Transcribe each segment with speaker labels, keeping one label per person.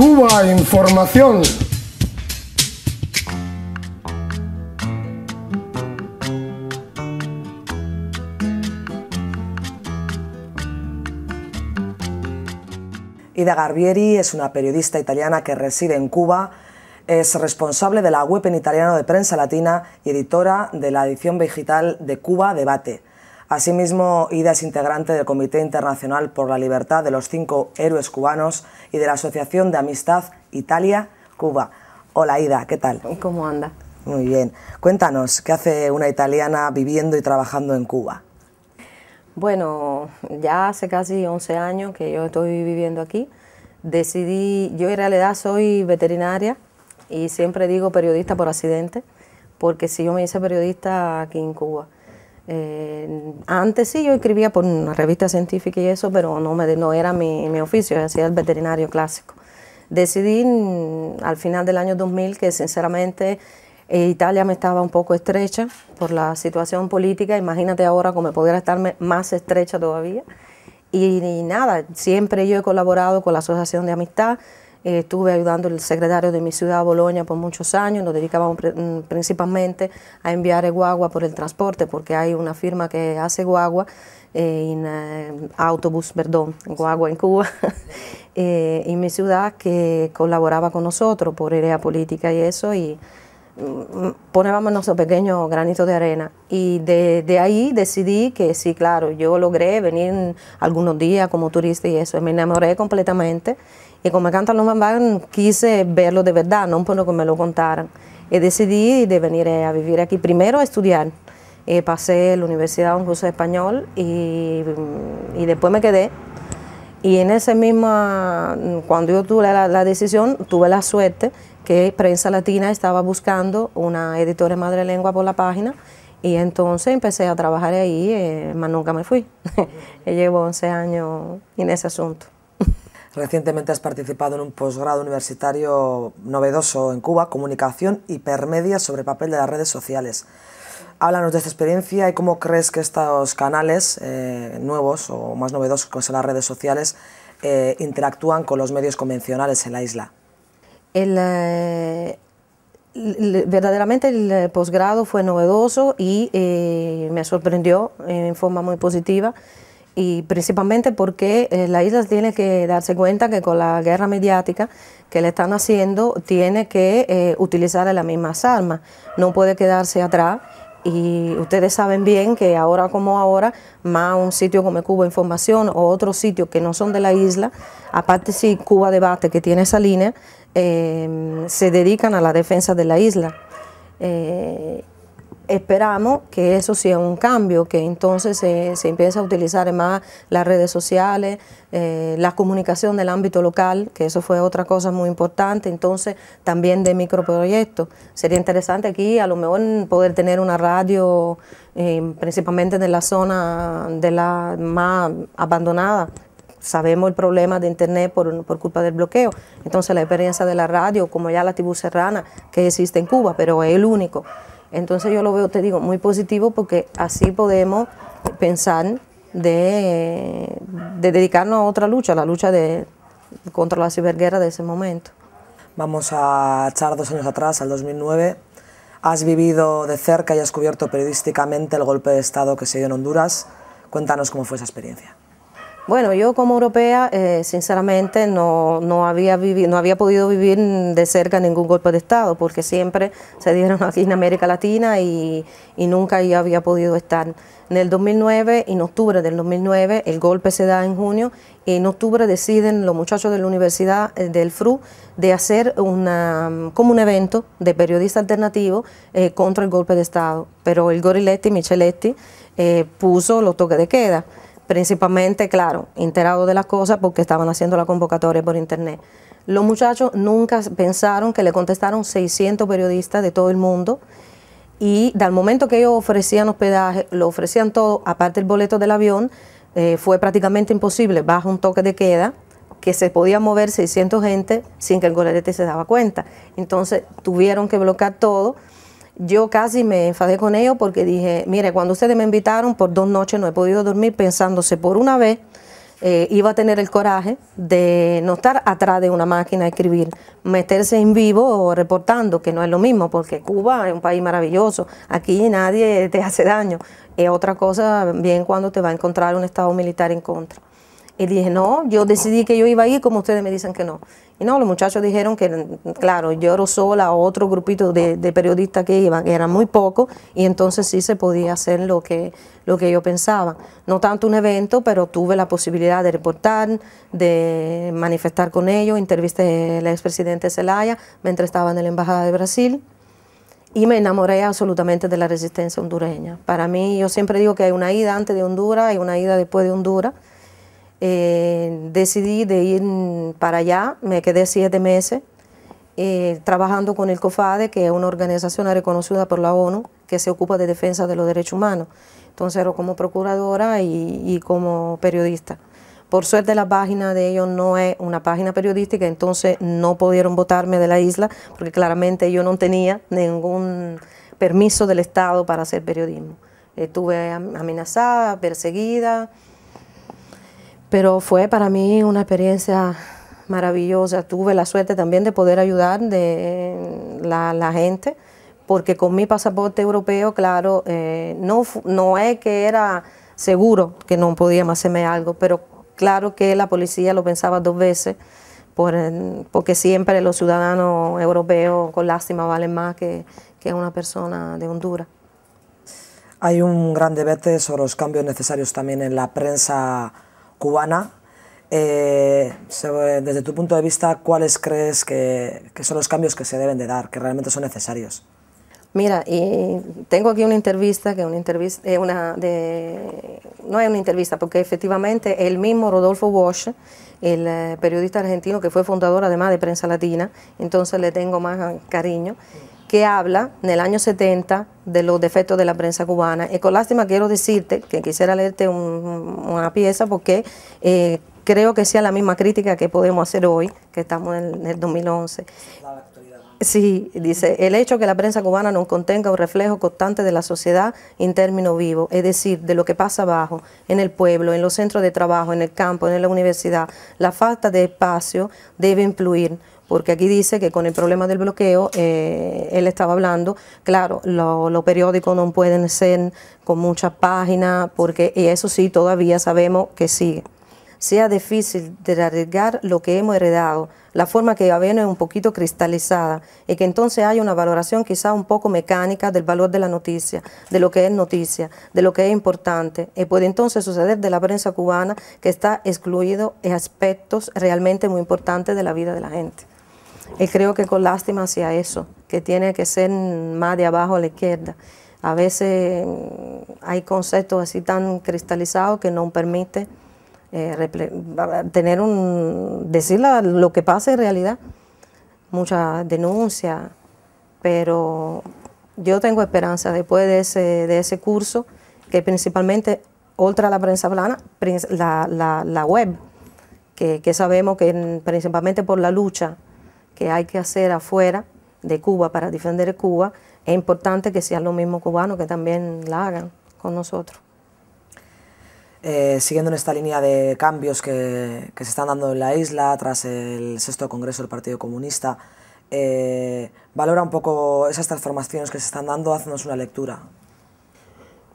Speaker 1: Cuba Información. Ida Garbieri es una periodista italiana que reside en Cuba, es responsable de la web en italiano de prensa latina y editora de la edición digital de Cuba Debate. Asimismo, Ida es integrante del Comité Internacional por la Libertad de los Cinco Héroes Cubanos y de la Asociación de Amistad Italia-Cuba. Hola Ida, ¿qué tal? ¿Cómo anda? Muy bien. Cuéntanos, ¿qué hace una italiana viviendo y trabajando en Cuba?
Speaker 2: Bueno, ya hace casi 11 años que yo estoy viviendo aquí. Decidí, yo en realidad soy veterinaria y siempre digo periodista por accidente, porque si yo me hice periodista aquí en Cuba, eh, antes sí yo escribía por una revista científica y eso, pero no, me, no era mi, oficio, hacía el veterinario clásico. Decidí mm, al final del año 2000 que sinceramente eh, Italia me estaba un poco estrecha por la situación política, imagínate ahora cómo pudiera estarme más estrecha todavía. y nada, siempre yo he colaborado con la Asociación de Amistad, eh, estuve ayudando al secretario de mi ciudad, Bolonia, por muchos años. Nos dedicábamos mm, principalmente a enviar guagua por el transporte, porque hay una firma que hace guagua, en eh, eh, autobús, perdón, guagua en Cuba, eh, en mi ciudad, que colaboraba con nosotros por idea política y eso. y Mm, poníamos nuestro pequeño granito de arena y de, ahí decidí que sí, claro, yo logré venir algunos días como turista y eso, me enamoré completamente y como me encanta los quise verlo de verdad, no por lo que me lo contaran y decidí de venir eh, a vivir aquí, primero a estudiar, eh, pasé la universidad un curso español mm, y, después me quedé y en ese mismo, mm, cuando yo tuve la, la, decisión, tuve la suerte que Prensa Latina estaba buscando una editora madre lengua por la página y entonces empecé a trabajar ahí, eh, más nunca me fui. Llevo 11 años en ese asunto.
Speaker 1: Recientemente has participado en un posgrado universitario novedoso en Cuba, Comunicación Hipermedia sobre papel de las redes sociales. Háblanos de esta experiencia y cómo crees que estos canales eh, nuevos o más novedosos que son las redes sociales eh, interactúan con los medios convencionales en la isla
Speaker 2: el, eh, verdaderamente el eh, posgrado fue novedoso y eh, me sorprendió en forma muy positiva y principalmente porque la isla tiene que darse cuenta que con la guerra mediática que le están haciendo tiene que utilizar las mismas armas, no puede quedarse atrás y ustedes saben bien que ahora como ahora, más un sitio como Cuba Información o otros sitios que no son de la isla, aparte sí Cuba Debate que tiene esa línea, eh, se dedican a la defensa de la isla. Eh, esperamos que eso sea un cambio, que entonces se empiece a utilizar más las redes sociales, eh, la comunicación del ámbito local, que eso fue otra cosa muy importante, entonces también de microproyectos. Sería interesante aquí a lo mejor poder tener una radio eh, principalmente en la zona de la más abandonada, sabemos el problema de Internet por, culpa del bloqueo. Entonces la experiencia de la radio, como ya la tribu serrana que existe en Cuba, pero es el único. Entonces yo lo veo, te digo, muy positivo porque así podemos pensar de, dedicarnos a otra lucha, la lucha de, contra la ciberguerra de ese momento.
Speaker 1: Vamos a echar dos años atrás, al 2009. Has vivido de cerca y has cubierto periodísticamente el golpe de Estado que se dio en Honduras. Cuéntanos cómo fue esa experiencia.
Speaker 2: Bueno, yo como europea, eh, sinceramente, no, no, había no había podido vivir de cerca ningún golpe de Estado, porque siempre se dieron aquí en América Latina y, nunca yo había podido estar. En el 2009, en octubre del 2009, el golpe se da en junio, y en octubre deciden los muchachos de la Universidad eh, del FRU de hacer una, como un evento de periodista alternativo eh, contra el golpe de Estado. Pero el Goriletti, Micheletti, puso los toques de queda principalmente, claro, enterado de las cosas porque estaban haciendo la convocatoria por internet. Los muchachos nunca pensaron que le contestaron 600 periodistas de todo el mundo y del momento que ellos ofrecían hospedaje, lo ofrecían todo, aparte el boleto del avión, eh, fue prácticamente imposible, bajo un toque de queda, que se podía mover 600 gente sin que el golerete se daba cuenta. Entonces tuvieron que bloquear todo yo casi me enfadé con ellos porque dije, mire, cuando ustedes me invitaron por dos noches no he podido dormir pensándose por una vez eh, iba a tener el coraje de no estar atrás de una máquina a escribir, meterse en vivo o reportando, que no es lo mismo, porque Cuba es un país maravilloso, aquí nadie te hace daño. Es otra cosa bien cuando te va a encontrar un Estado militar en contra. Y dije, no, yo decidí que yo iba a ir como ustedes me dicen que no. Y no, los muchachos dijeron que, claro, yo era sola, otro grupito de, periodistas que iban, que eran muy pocos, y entonces sí se podía hacer lo que, lo que yo pensaba. No tanto un evento, pero tuve la posibilidad de reportar, de manifestar con ellos, entrevisté al expresidente Zelaya mientras estaba en la Embajada de Brasil y me enamoré absolutamente de la resistencia hondureña. Para mí, yo siempre digo que hay una ida antes de Honduras y una ida después de Honduras. Eh, decidí de ir para allá, me quedé siete meses eh, trabajando con el COFADE, que es una organización reconocida por la ONU que se ocupa de defensa de los derechos humanos. Entonces era como procuradora y como periodista. Por suerte la página de ellos no es una página periodística, entonces no pudieron votarme de la isla porque claramente yo no tenía ningún permiso del Estado para hacer periodismo. Estuve amenazada, perseguida. Pero fue para mí una experiencia maravillosa. Tuve la suerte también de poder ayudar de la, gente, porque con mi pasaporte europeo, claro, eh, no, no es que era seguro que no podíamos hacerme algo, pero claro que la policía lo pensaba dos veces, porque siempre los ciudadanos europeos con lástima valen más que, que una persona de Honduras.
Speaker 1: Hay un gran debate sobre los cambios necesarios también en la prensa cubana. Eh, desde tu punto de vista, ¿cuáles crees que, son los cambios que se deben de dar, que realmente son necesarios?
Speaker 2: Mira, y tengo aquí una entrevista, que una entrevista, eh, una de, no es una entrevista, porque efectivamente el mismo Rodolfo Bosch, el eh, periodista argentino que fue fundador además de Prensa Latina, entonces le tengo más cariño que habla en el año 70 de los defectos de la prensa cubana. Y eh, con lástima quiero decirte que quisiera leerte una pieza porque eh, creo que sea la misma crítica que podemos hacer hoy, que estamos en el 2011. Sí, dice, el hecho que la prensa cubana no contenga un reflejo constante de la sociedad en términos vivos, es decir, de lo que pasa abajo, en el pueblo, en los centros de trabajo, en el campo, en la universidad, la falta de espacio debe influir porque aquí dice que con el problema del bloqueo, eh, él estaba hablando, claro, los periódicos no pueden ser con muchas páginas, porque eso sí, todavía sabemos que sigue. Sea difícil de arriesgar lo que hemos heredado, la forma que viene es un poquito cristalizada y que entonces haya una valoración quizá un poco mecánica del valor de la noticia, de lo que es noticia, de lo que es importante. Y puede entonces suceder de la prensa cubana que está excluido en aspectos realmente muy importantes de la vida de la gente. Y creo que con lástima hacia eso, que tiene que ser más de abajo a la izquierda. A veces mm, hay conceptos así tan cristalizados que no permite eh, tener un decir lo que pasa en realidad. Muchas denuncias, pero yo tengo esperanza después de ese, curso, que principalmente otra la prensa plana, la, web, que sabemos que principalmente por la lucha que hay que hacer afuera de Cuba para defender Cuba, es importante que sean los mismos cubanos que también la hagan con nosotros.
Speaker 1: Eh, siguiendo en esta línea de cambios que, se están dando en la isla tras el sexto congreso del Partido Comunista, eh, valora un poco esas transformaciones que se están dando, haznos una lectura.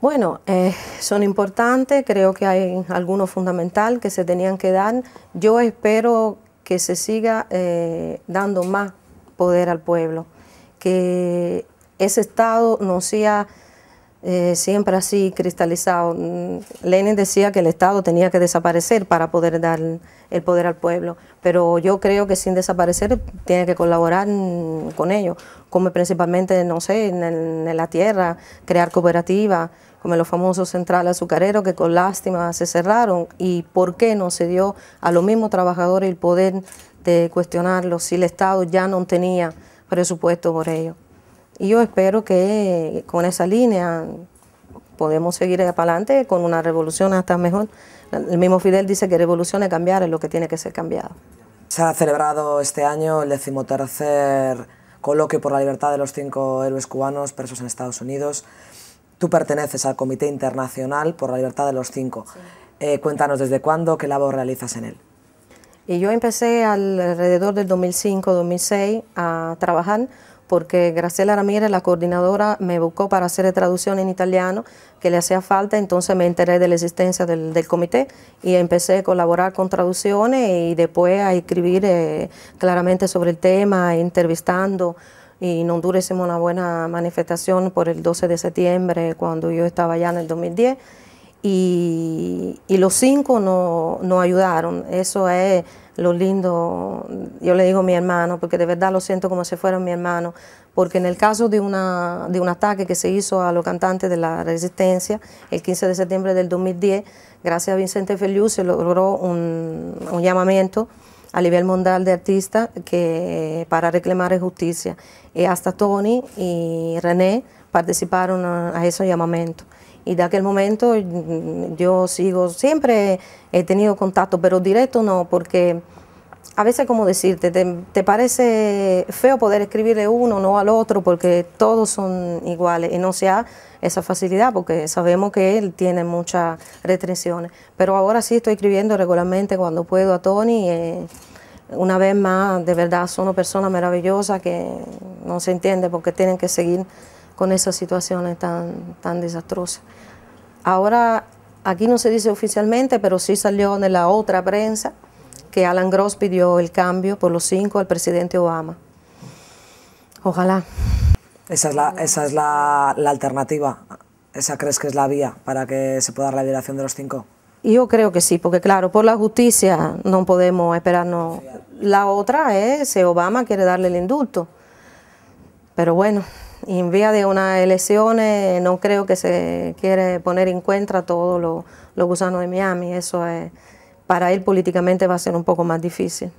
Speaker 2: Bueno, eh, son importantes, creo que hay algunos fundamental que se tenían que dar. Yo espero que se siga eh, dando más poder al pueblo, que ese Estado no sea eh, siempre así cristalizado. Mm, Lenin decía que el Estado tenía que desaparecer para poder dar el poder al pueblo, pero yo creo que sin desaparecer tiene que colaborar mm, con ellos, como principalmente, no sé, en la tierra, crear cooperativas como los famosos centrales azucareros que con lástima se cerraron y por qué no se dio a los mismos trabajadores el poder de cuestionarlos si el Estado ya no tenía presupuesto por ello. Y yo espero que con esa línea podemos seguir adelante con una revolución hasta mejor. El mismo Fidel dice que revolución es cambiar, es lo que tiene que ser cambiado.
Speaker 1: Se ha celebrado este año el decimotercer coloquio por la libertad de los cinco héroes cubanos presos en Estados Unidos. Tú perteneces al Comité Internacional por la Libertad de los Cinco. Eh, cuéntanos, ¿desde cuándo qué labor realizas en él?
Speaker 2: Y yo empecé alrededor del 2005-2006 a trabajar porque Graciela Ramírez, la coordinadora, me buscó para hacer traducción en italiano que le hacía falta, entonces me enteré de la existencia del, comité y empecé a colaborar con traducciones y después a escribir eh, claramente sobre el tema, entrevistando y en Honduras hicimos una buena manifestación por el 12 de septiembre cuando yo estaba allá en el 2010 y, los cinco nos ayudaron. Eso es lo lindo, yo le digo a mi hermano, porque de verdad lo siento como si fuera mi hermano, porque en el caso de, una, de un ataque que se hizo a los cantantes de la resistencia el 15 de septiembre del 2010, gracias a Vicente Feliu se logró un, un llamamiento a nivel mundial de artistas que, para reclamar justicia. Y eh, hasta Tony y René participaron a, esos ese llamamiento. Y de aquel momento mm, yo sigo, siempre he tenido contacto, pero directo no, porque a veces como decirte, te, parece feo poder escribirle uno, no al otro, porque todos son iguales y no se da esa facilidad porque sabemos que él tiene muchas restricciones. Pero ahora sí estoy escribiendo regularmente cuando puedo a Tony. Eh, una vez más, de verdad, son personas maravillosas que no se entiende porque tienen que seguir con esas situaciones tan, tan desastrosas. Ahora, aquí no se dice oficialmente, pero sí salió en la otra prensa Alan Gross pidió el cambio por los cinco al presidente Obama. Ojalá.
Speaker 1: Esa es la, esa es la, alternativa. ¿Esa crees que es la vía para que se pueda dar la liberación de los cinco?
Speaker 2: Yo creo que sí, porque claro, por la justicia no podemos esperarnos. La otra es si eh, Obama quiere darle el indulto. Pero bueno, en vía de una elecciones no creo que se quiere poner en cuenta todo los lo gusanos de Miami. Eso es para él políticamente va a ser un poco más difícil.